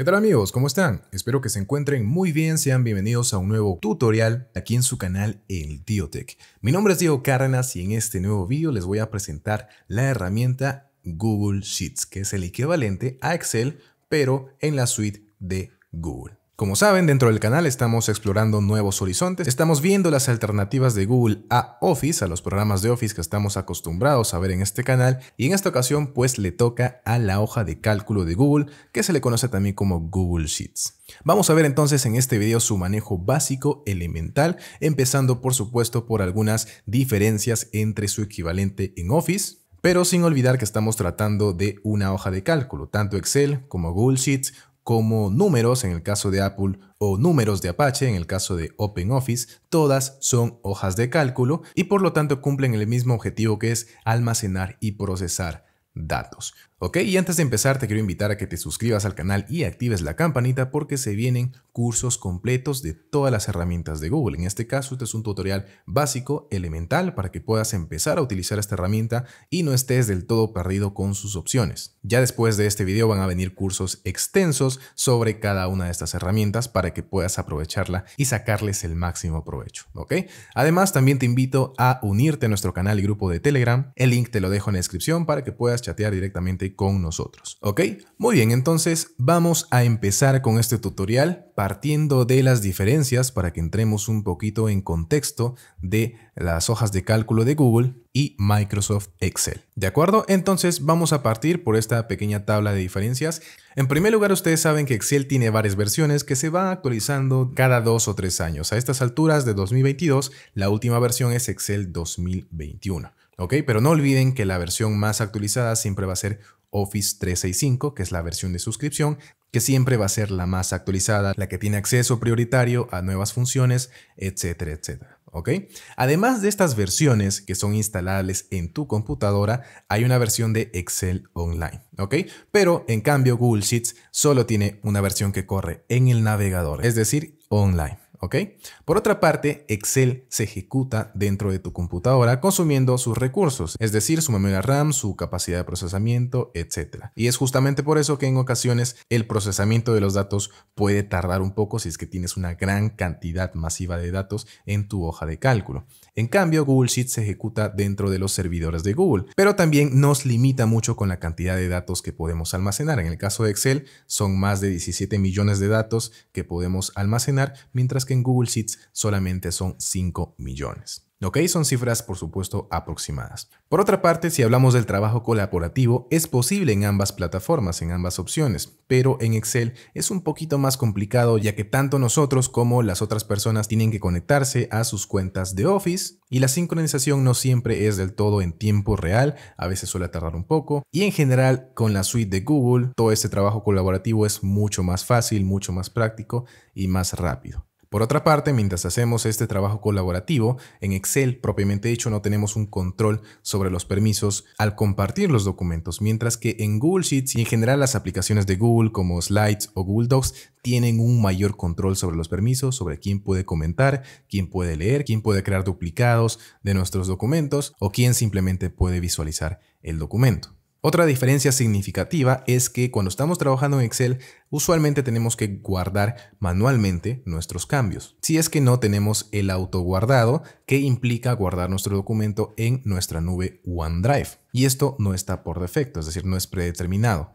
¿Qué tal amigos? ¿Cómo están? Espero que se encuentren muy bien, sean bienvenidos a un nuevo tutorial aquí en su canal El Diotech. Mi nombre es Diego Cárdenas y en este nuevo vídeo les voy a presentar la herramienta Google Sheets, que es el equivalente a Excel, pero en la suite de Google. Como saben, dentro del canal estamos explorando nuevos horizontes, estamos viendo las alternativas de Google a Office, a los programas de Office que estamos acostumbrados a ver en este canal, y en esta ocasión pues le toca a la hoja de cálculo de Google, que se le conoce también como Google Sheets. Vamos a ver entonces en este video su manejo básico elemental, empezando por supuesto por algunas diferencias entre su equivalente en Office, pero sin olvidar que estamos tratando de una hoja de cálculo, tanto Excel como Google Sheets como números en el caso de Apple o números de Apache en el caso de OpenOffice, todas son hojas de cálculo y por lo tanto cumplen el mismo objetivo que es almacenar y procesar datos. Ok, y antes de empezar te quiero invitar a que te suscribas al canal y actives la campanita porque se vienen cursos completos de todas las herramientas de Google. En este caso este es un tutorial básico, elemental, para que puedas empezar a utilizar esta herramienta y no estés del todo perdido con sus opciones. Ya después de este video van a venir cursos extensos sobre cada una de estas herramientas para que puedas aprovecharla y sacarles el máximo provecho. Ok, además también te invito a unirte a nuestro canal y grupo de Telegram. El link te lo dejo en la descripción para que puedas chatear directamente con nosotros. ¿Ok? Muy bien, entonces vamos a empezar con este tutorial partiendo de las diferencias para que entremos un poquito en contexto de las hojas de cálculo de Google y Microsoft Excel. ¿De acuerdo? Entonces vamos a partir por esta pequeña tabla de diferencias. En primer lugar, ustedes saben que Excel tiene varias versiones que se van actualizando cada dos o tres años. A estas alturas de 2022, la última versión es Excel 2021. ¿Ok? Pero no olviden que la versión más actualizada siempre va a ser Office 365, que es la versión de suscripción, que siempre va a ser la más actualizada, la que tiene acceso prioritario a nuevas funciones, etcétera, etcétera. ¿OK? Además de estas versiones que son instalables en tu computadora, hay una versión de Excel Online, ¿OK? Pero en cambio Google Sheets solo tiene una versión que corre en el navegador, es decir, online. ¿ok? Por otra parte, Excel se ejecuta dentro de tu computadora consumiendo sus recursos, es decir, su memoria RAM, su capacidad de procesamiento, etcétera Y es justamente por eso que en ocasiones el procesamiento de los datos puede tardar un poco si es que tienes una gran cantidad masiva de datos en tu hoja de cálculo. En cambio, Google Sheets se ejecuta dentro de los servidores de Google, pero también nos limita mucho con la cantidad de datos que podemos almacenar. En el caso de Excel, son más de 17 millones de datos que podemos almacenar, mientras que en Google Sheets solamente son 5 millones. Ok, son cifras por supuesto aproximadas. Por otra parte, si hablamos del trabajo colaborativo, es posible en ambas plataformas, en ambas opciones, pero en Excel es un poquito más complicado ya que tanto nosotros como las otras personas tienen que conectarse a sus cuentas de Office y la sincronización no siempre es del todo en tiempo real, a veces suele tardar un poco y en general con la suite de Google todo este trabajo colaborativo es mucho más fácil, mucho más práctico y más rápido. Por otra parte, mientras hacemos este trabajo colaborativo, en Excel propiamente dicho no tenemos un control sobre los permisos al compartir los documentos, mientras que en Google Sheets y en general las aplicaciones de Google como Slides o Google Docs tienen un mayor control sobre los permisos, sobre quién puede comentar, quién puede leer, quién puede crear duplicados de nuestros documentos o quién simplemente puede visualizar el documento. Otra diferencia significativa es que cuando estamos trabajando en Excel, usualmente tenemos que guardar manualmente nuestros cambios, si es que no tenemos el auto guardado que implica guardar nuestro documento en nuestra nube OneDrive. Y esto no está por defecto, es decir, no es predeterminado.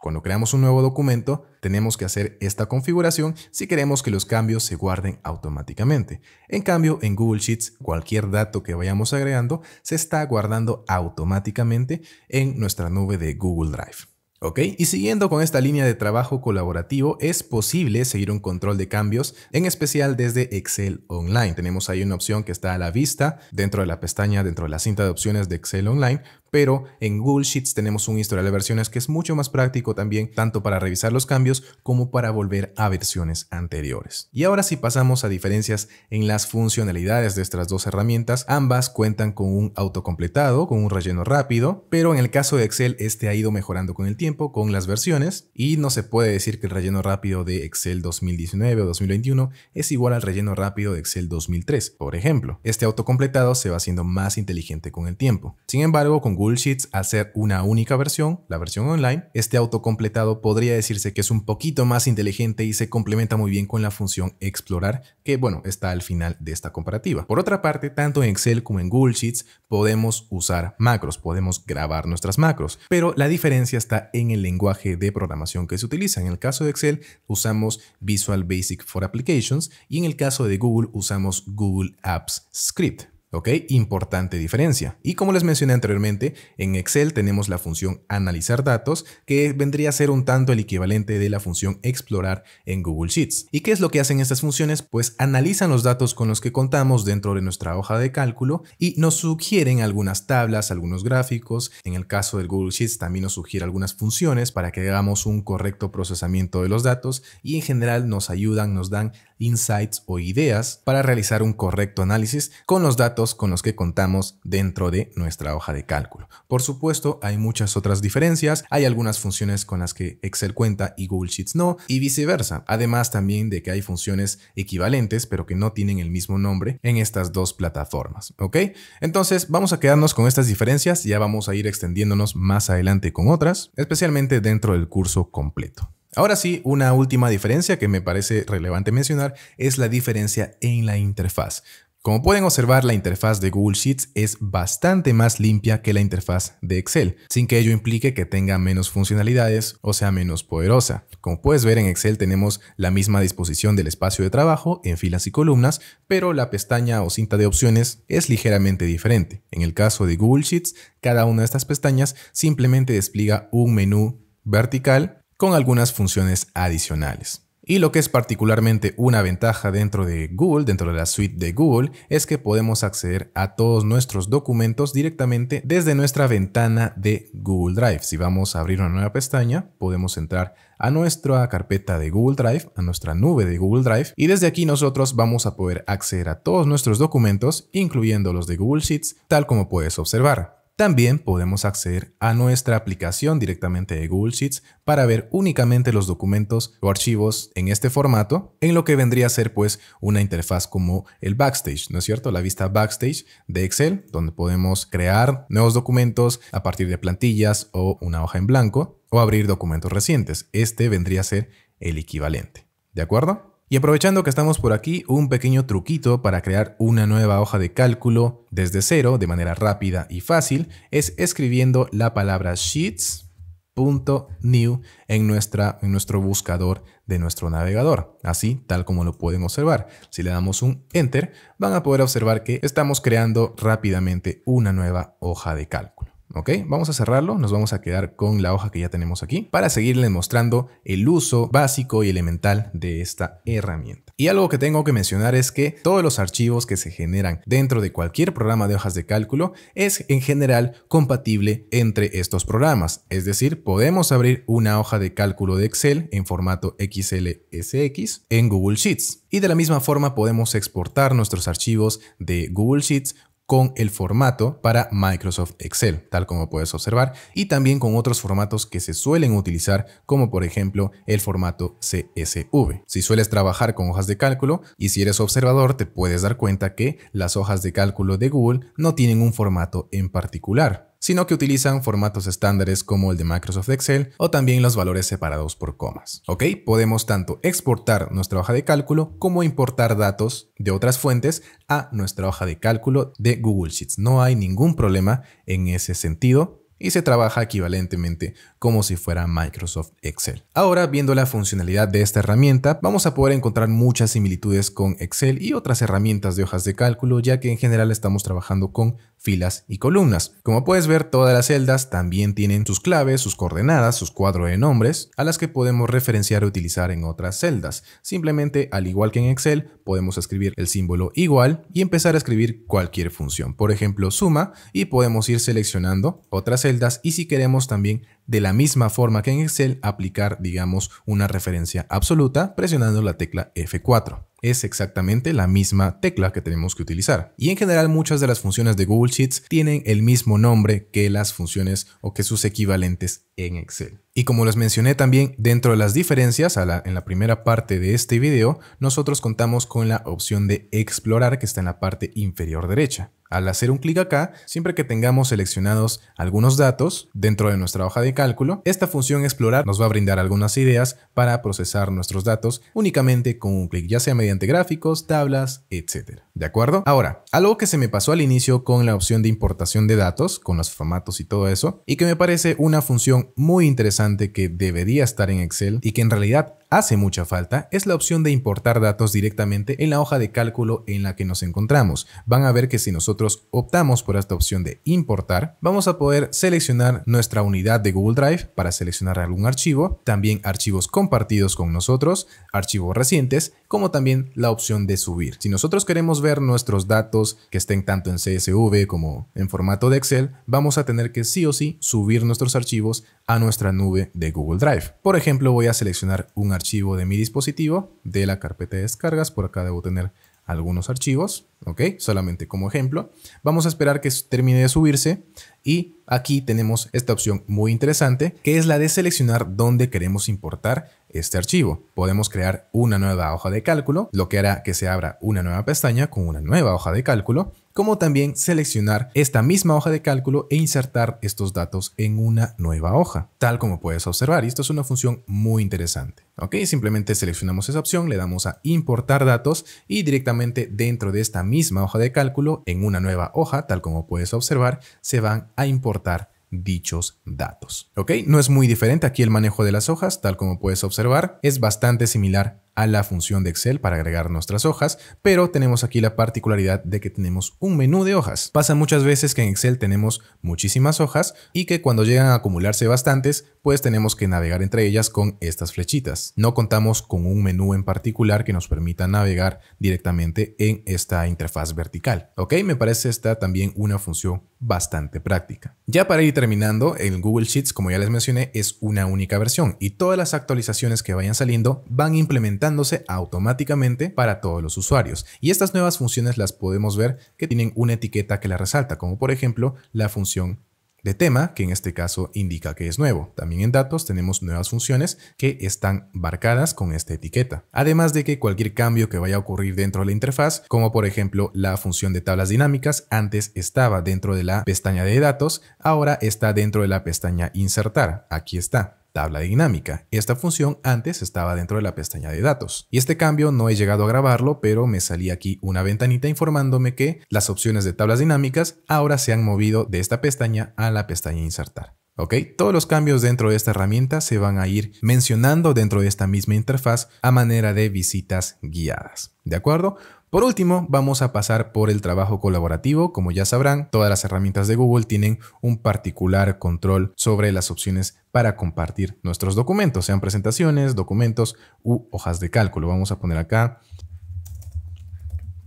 Cuando creamos un nuevo documento, tenemos que hacer esta configuración si queremos que los cambios se guarden automáticamente. En cambio, en Google Sheets, cualquier dato que vayamos agregando se está guardando automáticamente en nuestra nube de Google Drive. ¿Ok? Y siguiendo con esta línea de trabajo colaborativo, es posible seguir un control de cambios, en especial desde Excel Online. Tenemos ahí una opción que está a la vista dentro de la pestaña, dentro de la cinta de opciones de Excel Online, pero en Google Sheets tenemos un historial de versiones que es mucho más práctico también, tanto para revisar los cambios como para volver a versiones anteriores. Y ahora si pasamos a diferencias en las funcionalidades de estas dos herramientas, ambas cuentan con un autocompletado, con un relleno rápido, pero en el caso de Excel este ha ido mejorando con el tiempo, con las versiones, y no se puede decir que el relleno rápido de Excel 2019 o 2021 es igual al relleno rápido de Excel 2003, por ejemplo. Este autocompletado se va haciendo más inteligente con el tiempo. Sin embargo, con Google Sheets a hacer una única versión, la versión online, este autocompletado podría decirse que es un poquito más inteligente y se complementa muy bien con la función explorar, que bueno, está al final de esta comparativa. Por otra parte, tanto en Excel como en Google Sheets podemos usar macros, podemos grabar nuestras macros, pero la diferencia está en el lenguaje de programación que se utiliza. En el caso de Excel usamos Visual Basic for Applications y en el caso de Google usamos Google Apps Script. ¿Ok? Importante diferencia. Y como les mencioné anteriormente, en Excel tenemos la función analizar datos, que vendría a ser un tanto el equivalente de la función explorar en Google Sheets. ¿Y qué es lo que hacen estas funciones? Pues analizan los datos con los que contamos dentro de nuestra hoja de cálculo y nos sugieren algunas tablas, algunos gráficos. En el caso del Google Sheets también nos sugiere algunas funciones para que hagamos un correcto procesamiento de los datos y en general nos ayudan, nos dan insights o ideas para realizar un correcto análisis con los datos con los que contamos dentro de nuestra hoja de cálculo. Por supuesto, hay muchas otras diferencias, hay algunas funciones con las que Excel cuenta y Google Sheets no, y viceversa. Además también de que hay funciones equivalentes, pero que no tienen el mismo nombre en estas dos plataformas, ¿ok? Entonces, vamos a quedarnos con estas diferencias, ya vamos a ir extendiéndonos más adelante con otras, especialmente dentro del curso completo. Ahora sí, una última diferencia que me parece relevante mencionar es la diferencia en la interfaz. Como pueden observar, la interfaz de Google Sheets es bastante más limpia que la interfaz de Excel, sin que ello implique que tenga menos funcionalidades o sea menos poderosa. Como puedes ver, en Excel tenemos la misma disposición del espacio de trabajo en filas y columnas, pero la pestaña o cinta de opciones es ligeramente diferente. En el caso de Google Sheets, cada una de estas pestañas simplemente despliega un menú vertical con algunas funciones adicionales. Y lo que es particularmente una ventaja dentro de Google, dentro de la suite de Google, es que podemos acceder a todos nuestros documentos directamente desde nuestra ventana de Google Drive. Si vamos a abrir una nueva pestaña, podemos entrar a nuestra carpeta de Google Drive, a nuestra nube de Google Drive, y desde aquí nosotros vamos a poder acceder a todos nuestros documentos, incluyendo los de Google Sheets, tal como puedes observar. También podemos acceder a nuestra aplicación directamente de Google Sheets para ver únicamente los documentos o archivos en este formato, en lo que vendría a ser pues una interfaz como el backstage, ¿no es cierto? La vista backstage de Excel, donde podemos crear nuevos documentos a partir de plantillas o una hoja en blanco o abrir documentos recientes. Este vendría a ser el equivalente, ¿de acuerdo? Y aprovechando que estamos por aquí, un pequeño truquito para crear una nueva hoja de cálculo desde cero de manera rápida y fácil es escribiendo la palabra sheets.new en, nuestra, en nuestro buscador de nuestro navegador, así tal como lo pueden observar. Si le damos un enter, van a poder observar que estamos creando rápidamente una nueva hoja de cálculo. ¿ok? Vamos a cerrarlo, nos vamos a quedar con la hoja que ya tenemos aquí para seguirles mostrando el uso básico y elemental de esta herramienta. Y algo que tengo que mencionar es que todos los archivos que se generan dentro de cualquier programa de hojas de cálculo es en general compatible entre estos programas, es decir, podemos abrir una hoja de cálculo de Excel en formato XLSX en Google Sheets. Y de la misma forma podemos exportar nuestros archivos de Google Sheets con el formato para Microsoft Excel, tal como puedes observar, y también con otros formatos que se suelen utilizar, como por ejemplo el formato CSV. Si sueles trabajar con hojas de cálculo y si eres observador, te puedes dar cuenta que las hojas de cálculo de Google no tienen un formato en particular sino que utilizan formatos estándares como el de Microsoft Excel o también los valores separados por comas. ¿Ok? Podemos tanto exportar nuestra hoja de cálculo como importar datos de otras fuentes a nuestra hoja de cálculo de Google Sheets. No hay ningún problema en ese sentido y se trabaja equivalentemente como si fuera Microsoft Excel. Ahora, viendo la funcionalidad de esta herramienta, vamos a poder encontrar muchas similitudes con Excel y otras herramientas de hojas de cálculo, ya que en general estamos trabajando con filas y columnas. Como puedes ver, todas las celdas también tienen sus claves, sus coordenadas, sus cuadros de nombres, a las que podemos referenciar o utilizar en otras celdas. Simplemente, al igual que en Excel, podemos escribir el símbolo igual y empezar a escribir cualquier función. Por ejemplo, suma, y podemos ir seleccionando otras y si queremos también de la misma forma que en Excel aplicar digamos una referencia absoluta presionando la tecla F4. Es exactamente la misma tecla que tenemos que utilizar. Y en general muchas de las funciones de Google Sheets tienen el mismo nombre que las funciones o que sus equivalentes en Excel. Y como les mencioné también, dentro de las diferencias, a en la primera parte de este video, nosotros contamos con la opción de explorar que está en la parte inferior derecha. Al hacer un clic acá, siempre que tengamos seleccionados algunos datos dentro de nuestra hoja de cálculo, esta función explorar nos va a brindar algunas ideas para procesar nuestros datos únicamente con un clic, ya sea mediante gráficos, tablas, etc. ¿De acuerdo? Ahora, algo que se me pasó al inicio con la opción de importación de datos, con los formatos y todo eso, y que me parece una función muy interesante que debería estar en Excel y que en realidad hace mucha falta es la opción de importar datos directamente en la hoja de cálculo en la que nos encontramos. Van a ver que si nosotros optamos por esta opción de importar, vamos a poder seleccionar nuestra unidad de Google Drive para seleccionar algún archivo, también archivos compartidos con nosotros, archivos recientes, como también la opción de subir. Si nosotros queremos ver nuestros datos que estén tanto en CSV como en formato de Excel, vamos a tener que sí o sí subir nuestros archivos a nuestra nube de Google Drive. Por ejemplo, voy a seleccionar un archivo archivo de mi dispositivo de la carpeta de descargas. Por acá debo tener algunos archivos, ¿ok? Solamente como ejemplo. Vamos a esperar que termine de subirse y aquí tenemos esta opción muy interesante que es la de seleccionar dónde queremos importar este archivo. Podemos crear una nueva hoja de cálculo, lo que hará que se abra una nueva pestaña con una nueva hoja de cálculo como también seleccionar esta misma hoja de cálculo e insertar estos datos en una nueva hoja, tal como puedes observar. Y esto es una función muy interesante. ¿ok? Simplemente seleccionamos esa opción, le damos a importar datos y directamente dentro de esta misma hoja de cálculo, en una nueva hoja, tal como puedes observar, se van a importar dichos datos. ¿Ok? No es muy diferente aquí el manejo de las hojas, tal como puedes observar, es bastante similar a la función de Excel para agregar nuestras hojas, pero tenemos aquí la particularidad de que tenemos un menú de hojas. Pasa muchas veces que en Excel tenemos muchísimas hojas y que cuando llegan a acumularse bastantes, pues tenemos que navegar entre ellas con estas flechitas. No contamos con un menú en particular que nos permita navegar directamente en esta interfaz vertical. Ok, me parece esta también una función bastante práctica. Ya para ir terminando, el Google Sheets, como ya les mencioné, es una única versión y todas las actualizaciones que vayan saliendo van implementando automáticamente para todos los usuarios. Y estas nuevas funciones las podemos ver que tienen una etiqueta que la resalta, como por ejemplo la función de tema, que en este caso indica que es nuevo. También en datos tenemos nuevas funciones que están marcadas con esta etiqueta. Además de que cualquier cambio que vaya a ocurrir dentro de la interfaz, como por ejemplo la función de tablas dinámicas, antes estaba dentro de la pestaña de datos, ahora está dentro de la pestaña insertar. Aquí está tabla dinámica. Esta función antes estaba dentro de la pestaña de datos. Y este cambio no he llegado a grabarlo, pero me salí aquí una ventanita informándome que las opciones de tablas dinámicas ahora se han movido de esta pestaña a la pestaña insertar. ¿Ok? Todos los cambios dentro de esta herramienta se van a ir mencionando dentro de esta misma interfaz a manera de visitas guiadas. ¿De acuerdo? Por último, vamos a pasar por el trabajo colaborativo. Como ya sabrán, todas las herramientas de Google tienen un particular control sobre las opciones para compartir nuestros documentos, sean presentaciones, documentos u hojas de cálculo. Vamos a poner acá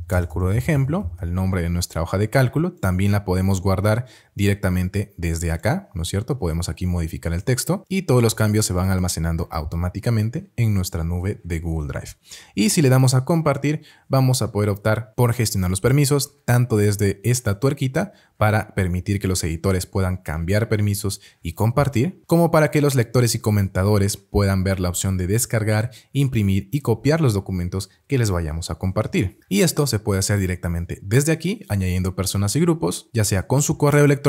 cálculo de ejemplo, al nombre de nuestra hoja de cálculo. También la podemos guardar directamente desde acá, ¿no es cierto? Podemos aquí modificar el texto y todos los cambios se van almacenando automáticamente en nuestra nube de Google Drive. Y si le damos a compartir, vamos a poder optar por gestionar los permisos, tanto desde esta tuerquita para permitir que los editores puedan cambiar permisos y compartir, como para que los lectores y comentadores puedan ver la opción de descargar, imprimir y copiar los documentos que les vayamos a compartir. Y esto se puede hacer directamente desde aquí, añadiendo personas y grupos, ya sea con su correo electrónico,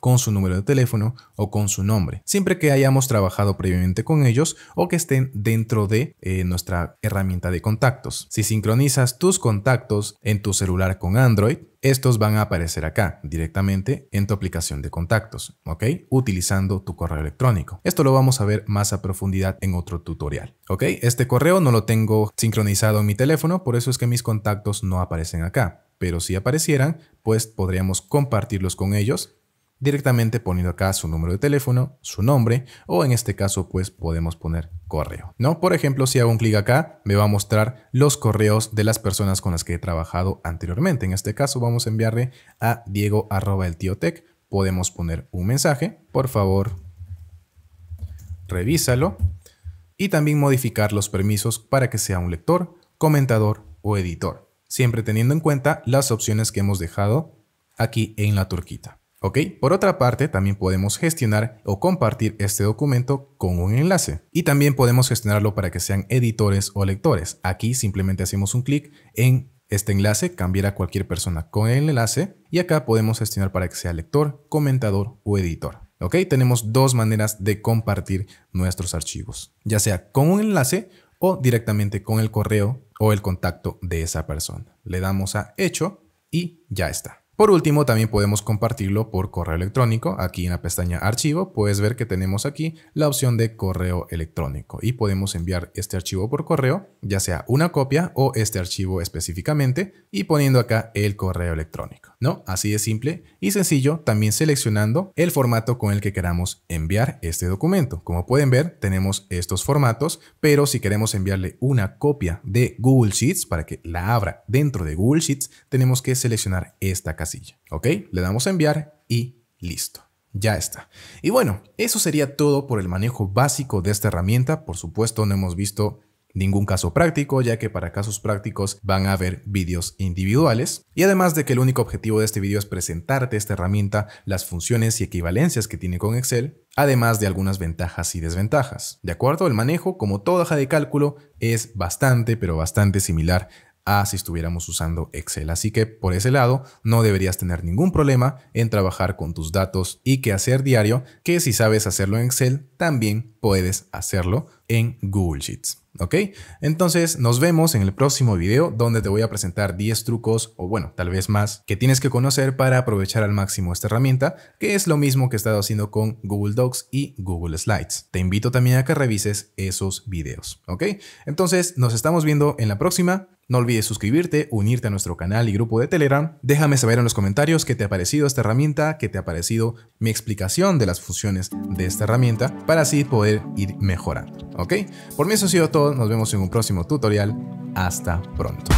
con su número de teléfono o con su nombre, siempre que hayamos trabajado previamente con ellos o que estén dentro de eh, nuestra herramienta de contactos. Si sincronizas tus contactos en tu celular con Android, estos van a aparecer acá directamente en tu aplicación de contactos, ¿ok? Utilizando tu correo electrónico. Esto lo vamos a ver más a profundidad en otro tutorial, ¿ok? Este correo no lo tengo sincronizado en mi teléfono, por eso es que mis contactos no aparecen acá pero si aparecieran, pues podríamos compartirlos con ellos directamente poniendo acá su número de teléfono, su nombre o en este caso pues podemos poner correo, ¿no? Por ejemplo, si hago un clic acá, me va a mostrar los correos de las personas con las que he trabajado anteriormente. En este caso vamos a enviarle a diego arroba el tío Podemos poner un mensaje, por favor, revísalo y también modificar los permisos para que sea un lector, comentador o editor siempre teniendo en cuenta las opciones que hemos dejado aquí en la turquita. ¿Ok? Por otra parte, también podemos gestionar o compartir este documento con un enlace. Y también podemos gestionarlo para que sean editores o lectores. Aquí simplemente hacemos un clic en este enlace, cambiar a cualquier persona con el enlace y acá podemos gestionar para que sea lector, comentador o editor. ¿Ok? Tenemos dos maneras de compartir nuestros archivos, ya sea con un enlace o directamente con el correo o el contacto de esa persona. Le damos a hecho y ya está. Por último, también podemos compartirlo por correo electrónico. Aquí en la pestaña archivo puedes ver que tenemos aquí la opción de correo electrónico y podemos enviar este archivo por correo, ya sea una copia o este archivo específicamente y poniendo acá el correo electrónico. Así de simple y sencillo, también seleccionando el formato con el que queramos enviar este documento. Como pueden ver, tenemos estos formatos, pero si queremos enviarle una copia de Google Sheets para que la abra dentro de Google Sheets, tenemos que seleccionar esta casilla, ¿ok? Le damos a enviar y listo. Ya está. Y bueno, eso sería todo por el manejo básico de esta herramienta. Por supuesto, no hemos visto ningún caso práctico, ya que para casos prácticos van a haber vídeos individuales. Y además de que el único objetivo de este vídeo es presentarte esta herramienta, las funciones y equivalencias que tiene con Excel, además de algunas ventajas y desventajas. ¿De acuerdo? El manejo, como toda hoja de cálculo, es bastante, pero bastante similar a si estuviéramos usando Excel. Así que por ese lado no deberías tener ningún problema en trabajar con tus datos y que hacer diario, que si sabes hacerlo en Excel, también puedes hacerlo en Google Sheets. ¿ok? Entonces nos vemos en el próximo video donde te voy a presentar 10 trucos o bueno, tal vez más que tienes que conocer para aprovechar al máximo esta herramienta, que es lo mismo que he estado haciendo con Google Docs y Google Slides. Te invito también a que revises esos videos, ¿ok? Entonces nos estamos viendo en la próxima. No olvides suscribirte, unirte a nuestro canal y grupo de Telegram. Déjame saber en los comentarios qué te ha parecido esta herramienta, qué te ha parecido mi explicación de las funciones de esta herramienta para así poder ir mejorando. ¿Ok? Por mí eso ha sido todo. Nos vemos en un próximo tutorial. Hasta pronto.